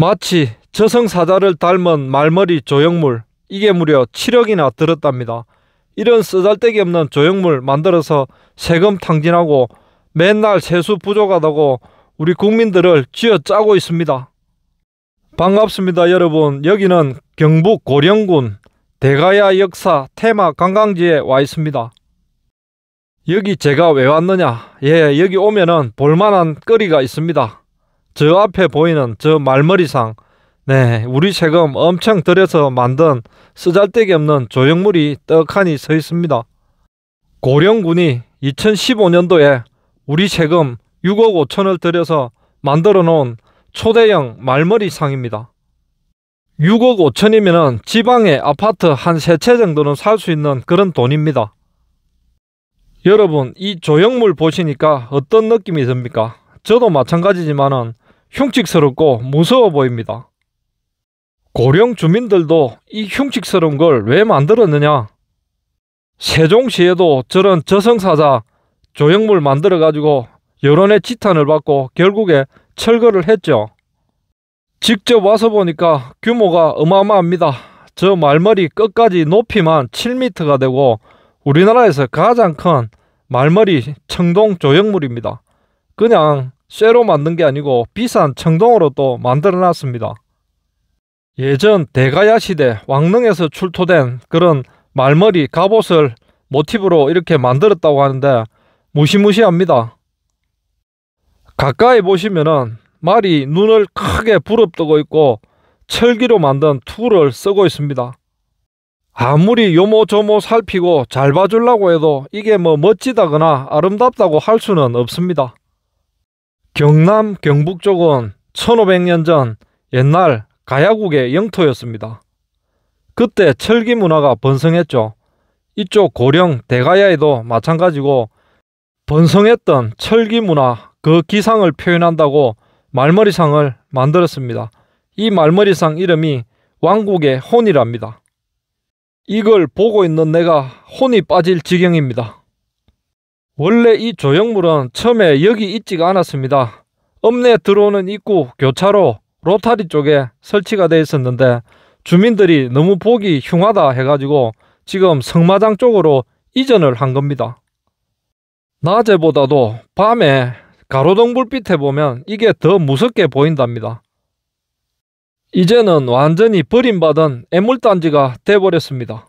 마치 저승사자를 닮은 말머리 조형물 이게 무려 7억이나 들었답니다. 이런 쓰잘데기 없는 조형물 만들어서 세금 탕진하고 맨날 세수 부족하다고 우리 국민들을 쥐어짜고 있습니다. 반갑습니다 여러분 여기는 경북 고령군 대가야 역사 테마 관광지에 와 있습니다. 여기 제가 왜 왔느냐 예 여기 오면은 볼만한 거리가 있습니다. 저 앞에 보이는 저 말머리상 네, 우리 세금 엄청 들여서 만든 쓰잘데기 없는 조형물이 떡하니 서 있습니다. 고령군이 2015년도에 우리 세금 6억 5천을 들여서 만들어 놓은 초대형 말머리상입니다. 6억 5천이면 지방의 아파트 한 세 채 정도는 살 수 있는 그런 돈입니다. 여러분, 이 조형물 보시니까 어떤 느낌이 듭니까? 저도 마찬가지지만은 흉측스럽고 무서워 보입니다. 고령 주민들도 이 흉측스러운 걸 왜 만들었느냐? 세종시에도 저런 저승사자 조형물 만들어가지고 여론의 지탄을 받고 결국에 철거를 했죠. 직접 와서 보니까 규모가 어마어마합니다. 저 말머리 끝까지 높이만 7m가 되고 우리나라에서 가장 큰 말머리 청동 조형물입니다. 그냥 쇠로 만든 게 아니고 비싼 청동으로 또 만들어 놨습니다. 예전 대가야 시대 왕릉에서 출토된 그런 말머리 갑옷을 모티브로 이렇게 만들었다고 하는데 무시무시합니다. 가까이 보시면은 말이 눈을 크게 부릅뜨고 있고 철기로 만든 투를 쓰고 있습니다. 아무리 요모조모 살피고 잘 봐주려고 해도 이게 뭐 멋지다거나 아름답다고 할 수는 없습니다. 경남 경북 쪽은 1500년 전 옛날 가야국의 영토였습니다. 그때 철기 문화가 번성했죠. 이쪽 고령 대가야에도 마찬가지고 번성했던 철기 문화 그 기상을 표현한다고 말머리상을 만들었습니다. 이 말머리상 이름이 왕국의 혼이랍니다. 이걸 보고 있는 내가 혼이 빠질 지경입니다. 원래 이 조형물은 처음에 여기 있지가 않았습니다. 읍내 들어오는 입구 교차로 로타리 쪽에 설치가 되어 있었는데 주민들이 너무 보기 흉하다 해가지고 지금 성마장 쪽으로 이전을 한 겁니다. 낮에보다도 밤에 가로등 불빛에 보면 이게 더 무섭게 보인답니다. 이제는 완전히 버림받은 애물단지가 돼버렸습니다.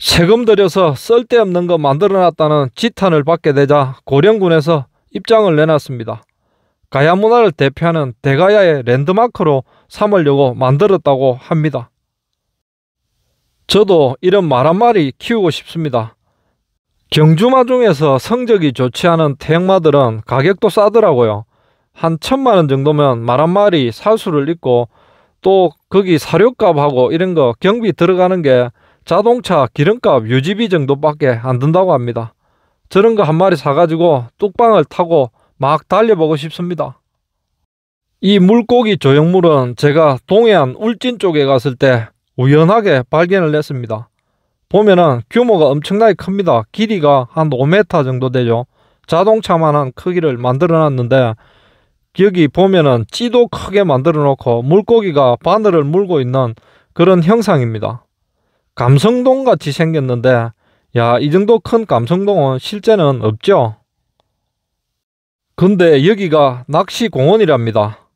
세금 들여서 쓸데없는 거 만들어놨다는 지탄을 받게 되자 고령군에서 입장을 내놨습니다. 가야 문화를 대표하는 대가야의 랜드마크로 삼으려고 만들었다고 합니다. 저도 이런 말 한마리 키우고 싶습니다. 경주마 중에서 성적이 좋지 않은 태양마들은 가격도 싸더라고요. 한 천만원 정도면 말 한마리 살수를 입고 또 거기 사료값하고 이런 거 경비 들어가는 게 자동차 기름값 유지비 정도밖에 안 든다고 합니다. 저런 거 한 마리 사가지고 뚝방을 타고 막 달려보고 싶습니다. 이 물고기 조형물은 제가 동해안 울진 쪽에 갔을 때 우연하게 발견을 했습니다. 보면은 규모가 엄청나게 큽니다. 길이가 한 5m 정도 되죠. 자동차만한 크기를 만들어 놨는데 여기 보면은 찌도 크게 만들어 놓고 물고기가 바늘을 물고 있는 그런 형상입니다. 감성동 같이 생겼는데 야, 이 정도 큰 감성동은 실제는 없죠. 근데 여기가 낚시공원이랍니다.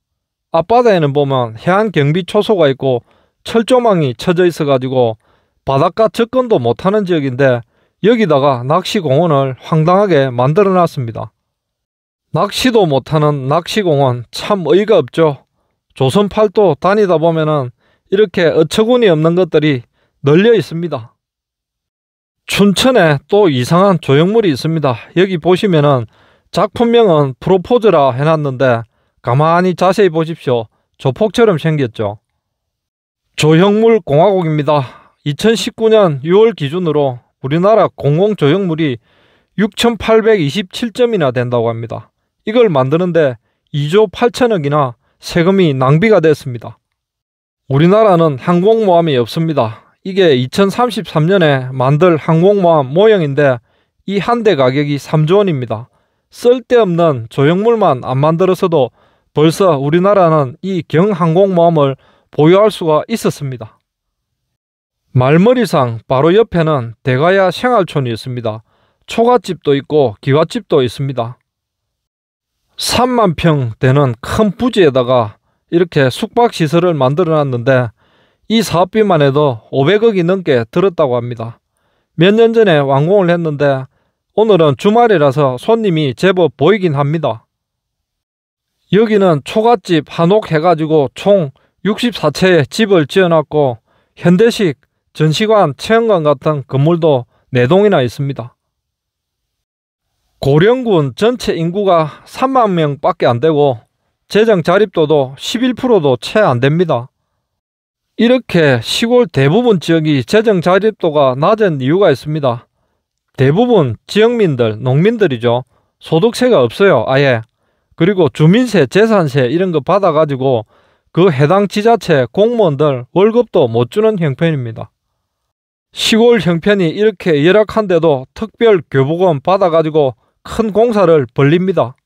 앞바다에는 보면 해안 경비 초소가 있고 철조망이 쳐져 있어 가지고 바닷가 접근도 못하는 지역인데 여기다가 낚시공원을 황당하게 만들어 놨습니다. 낚시도 못하는 낚시공원 참 어이가 없죠. 조선 팔도 다니다 보면은 이렇게 어처구니 없는 것들이 널려 있습니다. 춘천에 또 이상한 조형물이 있습니다. 여기 보시면은 작품명은 프로포즈라 해놨는데 가만히 자세히 보십시오. 조폭처럼 생겼죠. 조형물 공화국입니다. 2019년 6월 기준으로 우리나라 공공조형물이 6,827점이나 된다고 합니다. 이걸 만드는데 2조 8천억이나 세금이 낭비가 됐습니다. 우리나라는 항공모함이 없습니다. 이게 2033년에 만들 항공모함 모형인데 이 한 대 가격이 3조 원입니다. 쓸데없는 조형물만 안 만들어서도 벌써 우리나라는 이 경항공모함을 보유할 수가 있었습니다. 말머리상 바로 옆에는 대가야 생활촌이 있습니다. 초가집도 있고 기와집도 있습니다. 3만 평 되는 큰 부지에다가 이렇게 숙박시설을 만들어 놨는데 이 사업비만 해도 500억이 넘게 들었다고 합니다. 몇 년 전에 완공을 했는데 오늘은 주말이라서 손님이 제법 보이긴 합니다. 여기는 초가집 한옥 해가지고 총 64채의 집을 지어놨고 현대식 전시관, 체험관 같은 건물도 4동이나 있습니다. 고령군 전체 인구가 3만 명 밖에 안 되고 재정 자립도도 11%도 채 안 됩니다. 이렇게 시골 대부분 지역이 재정 자립도가 낮은 이유가 있습니다. 대부분 지역민들, 농민들이죠. 소득세가 없어요, 아예. 그리고 주민세, 재산세 이런 거 받아가지고 그 해당 지자체 공무원들 월급도 못 주는 형편입니다. 시골 형편이 이렇게 열악한데도 특별 교부금 받아가지고 큰 공사를 벌립니다.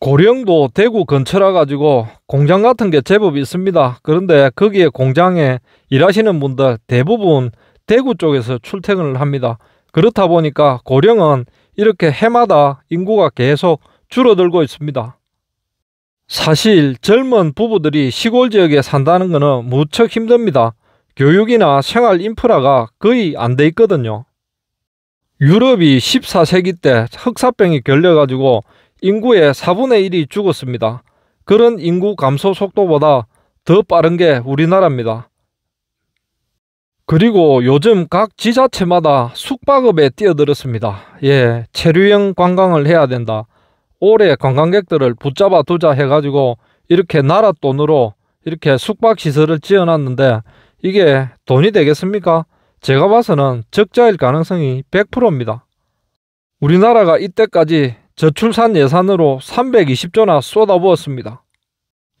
고령도 대구 근처라 가지고 공장 같은 게 제법 있습니다. 그런데 거기에 공장에 일하시는 분들 대부분 대구 쪽에서 출퇴근을 합니다. 그렇다 보니까 고령은 이렇게 해마다 인구가 계속 줄어들고 있습니다. 사실 젊은 부부들이 시골 지역에 산다는 것은 무척 힘듭니다. 교육이나 생활 인프라가 거의 안 돼 있거든요. 유럽이 14세기 때 흑사병이 걸려가지고 인구의 4분의 1이 죽었습니다. 그런 인구 감소 속도보다 더 빠른 게 우리나라입니다. 그리고 요즘 각 지자체마다 숙박업에 뛰어들었습니다. 예, 체류형 관광을 해야 된다. 올해 관광객들을 붙잡아 두자 해가지고 이렇게 나라 돈으로 이렇게 숙박시설을 지어놨는데 이게 돈이 되겠습니까? 제가 봐서는 적자일 가능성이 100%입니다. 우리나라가 이때까지 저출산 예산으로 320조나 쏟아부었습니다.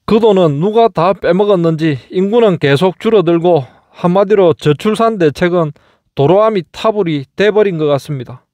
그 돈은 누가 다 빼먹었는지 인구는 계속 줄어들고 한마디로 저출산 대책은 도로암이 타불이 돼버린 것 같습니다.